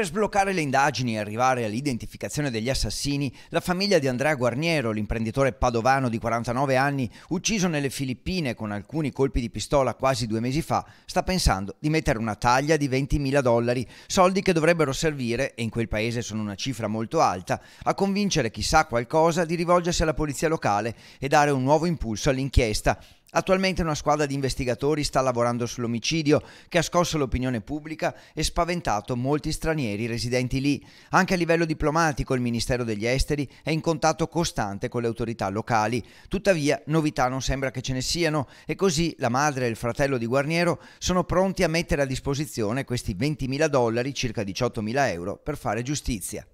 Per sbloccare le indagini e arrivare all'identificazione degli assassini, la famiglia di Andrea Guarniero, l'imprenditore padovano di 49 anni, ucciso nelle Filippine con alcuni colpi di pistola quasi due mesi fa, sta pensando di mettere una taglia di 20.000 dollari, soldi che dovrebbero servire, e in quel paese sono una cifra molto alta, a convincere chissà qualcosa di rivolgersi alla polizia locale e dare un nuovo impulso all'inchiesta Attualmente una squadra di investigatori sta lavorando sull'omicidio che ha scosso l'opinione pubblica e spaventato molti stranieri residenti lì. Anche a livello diplomatico il Ministero degli Esteri è in contatto costante con le autorità locali. Tuttavia novità non sembra che ce ne siano e così la madre e il fratello di Guarniero sono pronti a mettere a disposizione questi 20.000 dollari, circa 18.000 euro, per fare giustizia.